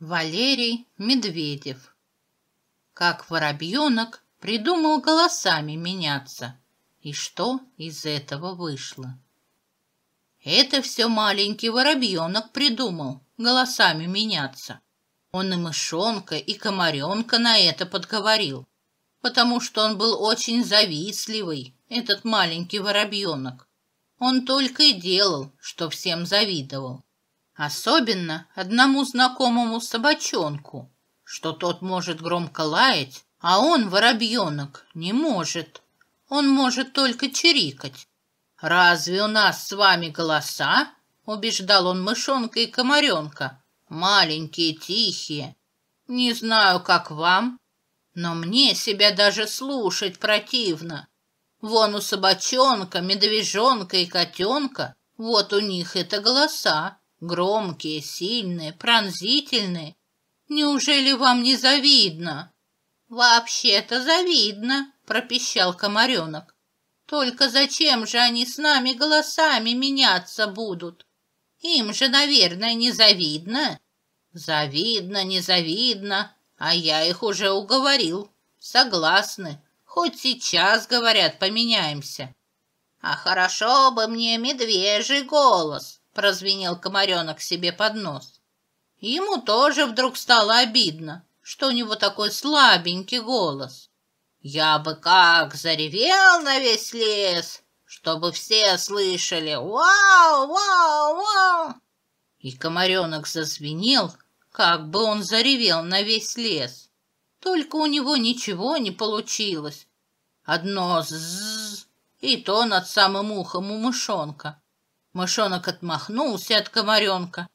Валерий Медведев. Как воробьенок придумал голосами меняться. И что из этого вышло? Это все маленький воробьенок придумал голосами меняться. Он и мышонка, и комаренка на это подговорил, потому что он был очень завистливый, этот маленький воробьенок. Он только и делал, что всем завидовал. Особенно одному знакомому собачонку, что тот может громко лаять, а он, воробьенок, не может. Он может только чирикать. «Разве у нас с вами голоса?» — убеждал он мышонка и комаренка. «Маленькие, тихие. Не знаю, как вам, но мне себя даже слушать противно. Вон у собачонка, медвежонка и котенка, вот у них это голоса. Громкие, сильные, пронзительные. Неужели вам не завидно? Вообще-то завидно, пропищал комаренок. Только зачем же они с нами голосами меняться будут? Им же, наверное, не завидно. Завидно, не завидно, а я их уже уговорил. Согласны, хоть сейчас, говорят, поменяемся. А хорошо бы мне медвежий голос, прозвенел комаренок себе под нос. Ему тоже вдруг стало обидно, что у него такой слабенький голос. Я бы как заревел на весь лес, чтобы все слышали «Вау! Вау! Вау!» И комаренок зазвенел, как бы он заревел на весь лес. Только у него ничего не получилось. Одно «зззз» и то над самым ухом у мышонка. Мышонок отмахнулся от комаренка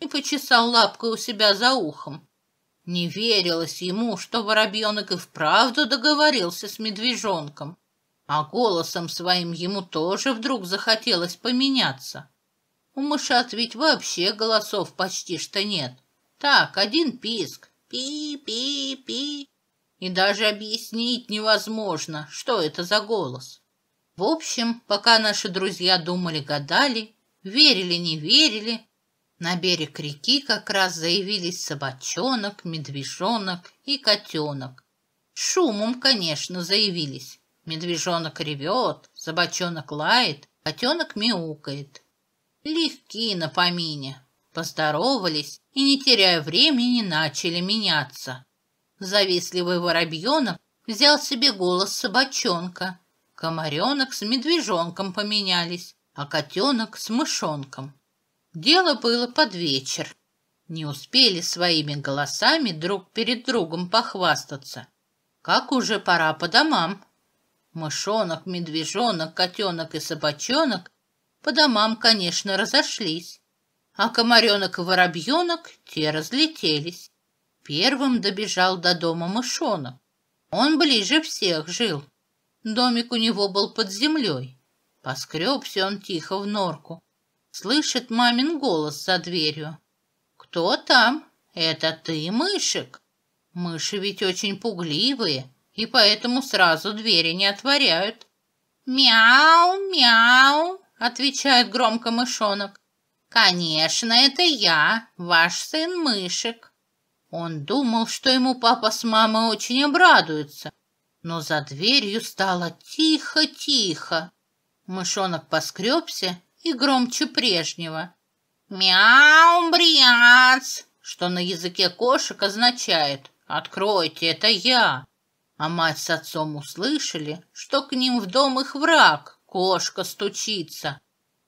и почесал лапкой у себя за ухом. Не верилось ему, что воробьенок и вправду договорился с медвежонком, а голосом своим ему тоже вдруг захотелось поменяться. У мышат ведь вообще голосов почти что нет. Так, один писк. Пи-пи-пи. И даже объяснить невозможно, что это за голос. В общем, пока наши друзья думали-гадали, верили-не верили, на берег реки как раз заявились собачонок, медвежонок и котенок. Шумом, конечно, заявились. Медвежонок ревет, собачонок лает, котенок мяукает. Легкие на помине. Поздоровались и, не теряя времени, начали меняться. Завистливый воробьенок взял себе голос собачонка – Комаренок с медвежонком поменялись, а котенок с мышонком. Дело было под вечер. Не успели своими голосами друг перед другом похвастаться. Как уже пора по домам. Мышонок, медвежонок, котенок и собачонок по домам, конечно, разошлись. А комаренок и воробьенок те разлетелись. Первым добежал до дома мышонок. Он ближе всех жил, Домик у него был под землей. Поскребся он тихо в норку. Слышит мамин голос за дверью. «Кто там? Это ты, мышек?» Мыши ведь очень пугливые, и поэтому сразу двери не отворяют. «Мяу, мяу!» — отвечает громко мышонок. «Конечно, это я, ваш сын Мышек». Он думал, что ему папа с мамой очень обрадуются, но за дверью стало тихо-тихо. Мышонок поскребся и громче прежнего. «Мяу, бряц!» что на языке кошек означает «Откройте, это я!» А мать с отцом услышали, что к ним в дом их враг, кошка стучится.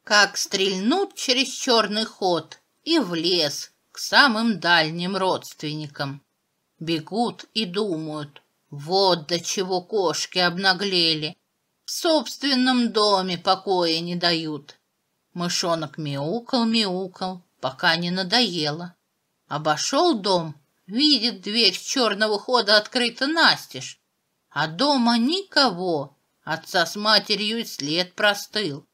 Как стрельнут через черный ход и в лес к самым дальним родственникам. Бегут и думают, вот до чего кошки обнаглели. В собственном доме покоя не дают. Мышонок мяукал-мяукал, пока не надоело. Обошел дом, видит дверь черного хода открыта настежь. А дома никого, отца с матерью и след простыл.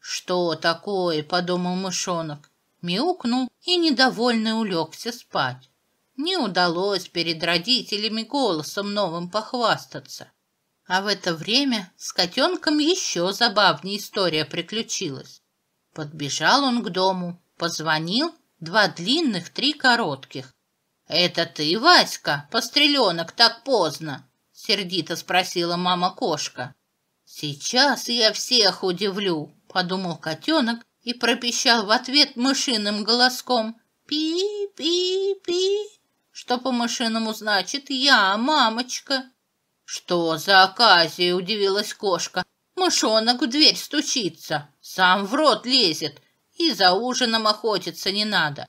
«Что такое?» — подумал мышонок. Мяукнул и недовольный улегся спать не удалось перед родителями голосом новым похвастаться. А в это время с котенком еще забавнее история приключилась. Подбежал он к дому, позвонил, два длинных, три коротких. «Это ты, Васька, постреленок так поздно?» — сердито спросила мама-кошка. «Сейчас я всех удивлю», — подумал котенок и пропищал в ответ мышиным голоском. «Пи-пи-пи». Что по-мышиному значит «я, мамочка». «Что за оказия?» – удивилась кошка. «Мышонок в дверь стучится, сам в рот лезет, и за ужином охотиться не надо».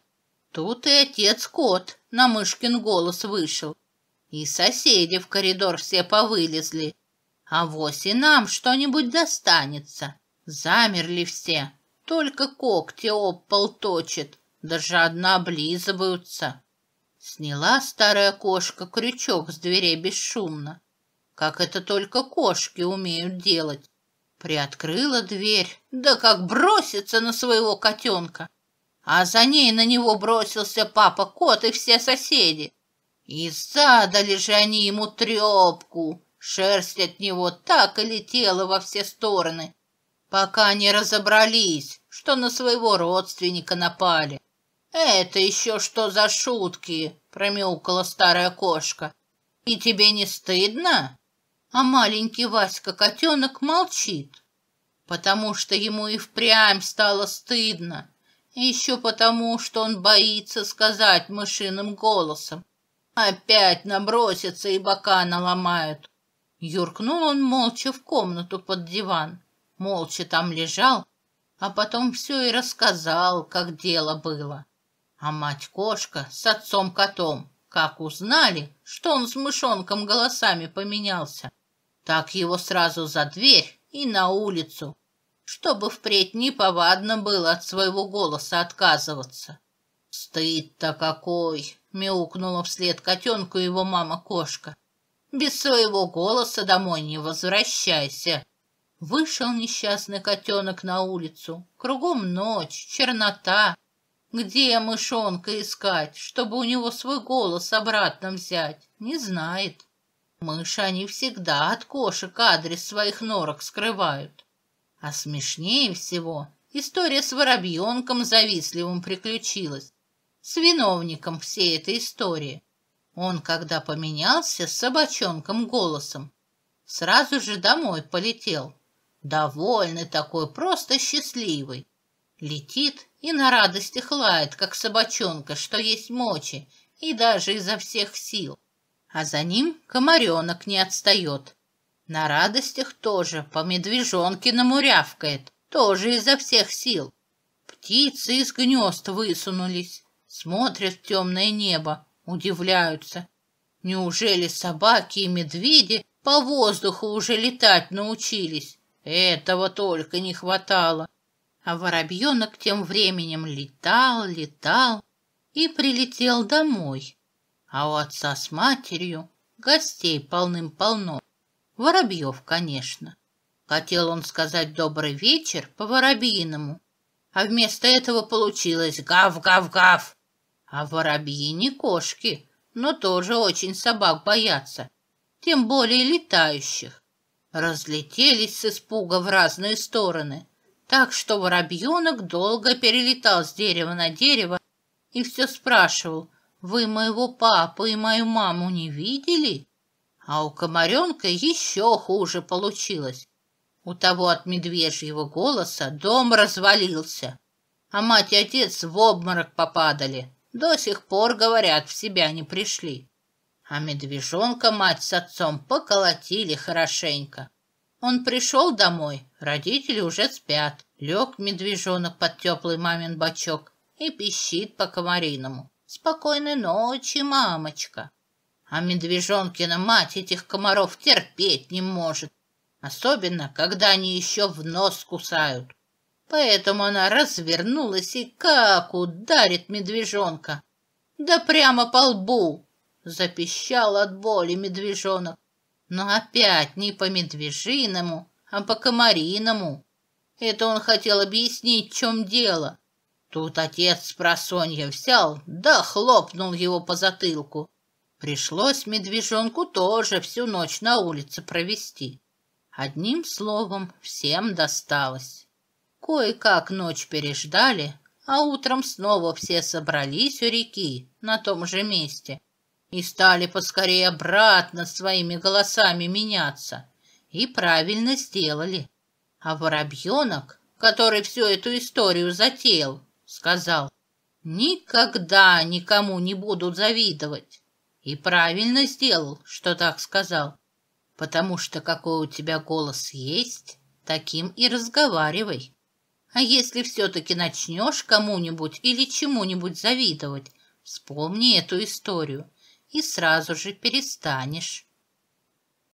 Тут и отец-кот на мышкин голос вышел, и соседи в коридор все повылезли. А вось и нам что-нибудь достанется. Замерли все, только когти об пол точат, даже одна облизываются. Сняла старая кошка крючок с дверей бесшумно. Как это только кошки умеют делать. Приоткрыла дверь, да как бросится на своего котенка. А за ней на него бросился папа-кот и все соседи. И задали же они ему трепку. Шерсть от него так и летела во все стороны, пока не разобрались, что на своего родственника напали. «Это еще что за шутки?» — промяукала старая кошка. «И тебе не стыдно?» А маленький Васька-котенок молчит, потому что ему и впрямь стало стыдно, и еще потому, что он боится сказать мышиным голосом. Опять набросятся и бока наломают. Юркнул он молча в комнату под диван, молча там лежал, а потом все и рассказал, как дело было. А мать-кошка с отцом-котом, как узнали, что он с мышонком голосами поменялся, так его сразу за дверь и на улицу, чтобы впредь неповадно было от своего голоса отказываться. «Стыд-то какой!» — мяукнула вслед котенку его мама-кошка. «Без своего голоса домой не возвращайся!» Вышел несчастный котенок на улицу. Кругом ночь, чернота — где мышонка искать, чтобы у него свой голос обратно взять? Не знает. Мыши они всегда от кошек адрес своих норок скрывают. А смешнее всего история с воробьенком завистливым приключилась. С виновником всей этой истории. Он, когда поменялся с собачонком голосом, сразу же домой полетел. Довольный такой, просто счастливый. Летит и на радостях лает, как собачонка, что есть мочи, и даже изо всех сил. А за ним комаренок не отстает. На радостях тоже по медвежонке намурявкает, тоже изо всех сил. Птицы из гнезд высунулись, смотрят в темное небо, удивляются. Неужели собаки и медведи по воздуху уже летать научились? Этого только не хватало. А воробьенок тем временем летал, летал и прилетел домой. А у отца с матерью гостей полным-полно. Воробьев, конечно. Хотел он сказать «добрый вечер» по-воробьиному, а вместо этого получилось «гав-гав-гав». А воробьи не кошки, но тоже очень собак боятся, тем более летающих. Разлетелись с испуга в разные стороны – так что воробьенок долго перелетал с дерева на дерево и все спрашивал, «Вы моего папу и мою маму не видели?» А у комаренка еще хуже получилось. У того от медвежьего голоса дом развалился, а мать и отец в обморок попадали. До сих пор, говорят, в себя не пришли. А медвежонка мать с отцом поколотили хорошенько. Он пришел домой, родители уже спят. Лег медвежонок под теплый мамин бачок и пищит по комариному. «Спокойной ночи, мамочка!» А медвежонкина мать этих комаров терпеть не может, особенно когда они еще в нос кусают. Поэтому она развернулась и как ударит медвежонка. Да прямо по лбу! Запищал от боли медвежонок но опять не по медвежиному, а по комариному. Это он хотел объяснить, в чем дело. Тут отец просонья взял, да хлопнул его по затылку. Пришлось медвежонку тоже всю ночь на улице провести. Одним словом, всем досталось. Кое-как ночь переждали, а утром снова все собрались у реки на том же месте – и стали поскорее обратно своими голосами меняться. И правильно сделали. А Воробьенок, который всю эту историю затеял, сказал, «Никогда никому не буду завидовать». И правильно сделал, что так сказал. Потому что какой у тебя голос есть, таким и разговаривай. А если все-таки начнешь кому-нибудь или чему-нибудь завидовать, вспомни эту историю – и сразу же перестанешь.